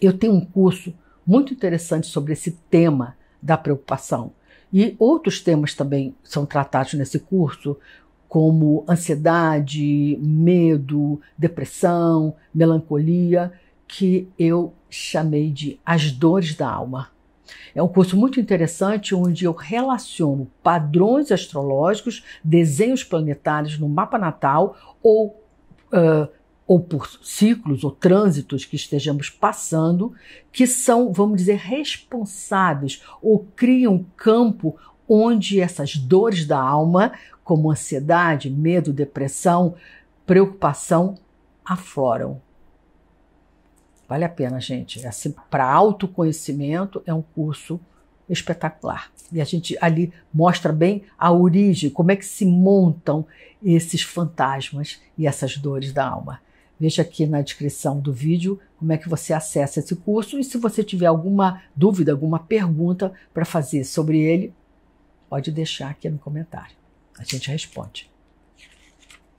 Eu tenho um curso muito interessante sobre esse tema da preocupação. E outros temas também são tratados nesse curso, como ansiedade, medo, depressão, melancolia, que eu chamei de As Dores da Alma. É um curso muito interessante onde eu relaciono padrões astrológicos, desenhos planetários no mapa natal ou uh, ou por ciclos ou trânsitos que estejamos passando, que são, vamos dizer, responsáveis ou criam um campo onde essas dores da alma, como ansiedade, medo, depressão, preocupação, afloram. Vale a pena, gente. Assim, para autoconhecimento é um curso espetacular. E a gente ali mostra bem a origem, como é que se montam esses fantasmas e essas dores da alma. Veja aqui na descrição do vídeo como é que você acessa esse curso e se você tiver alguma dúvida, alguma pergunta para fazer sobre ele, pode deixar aqui no comentário. A gente responde.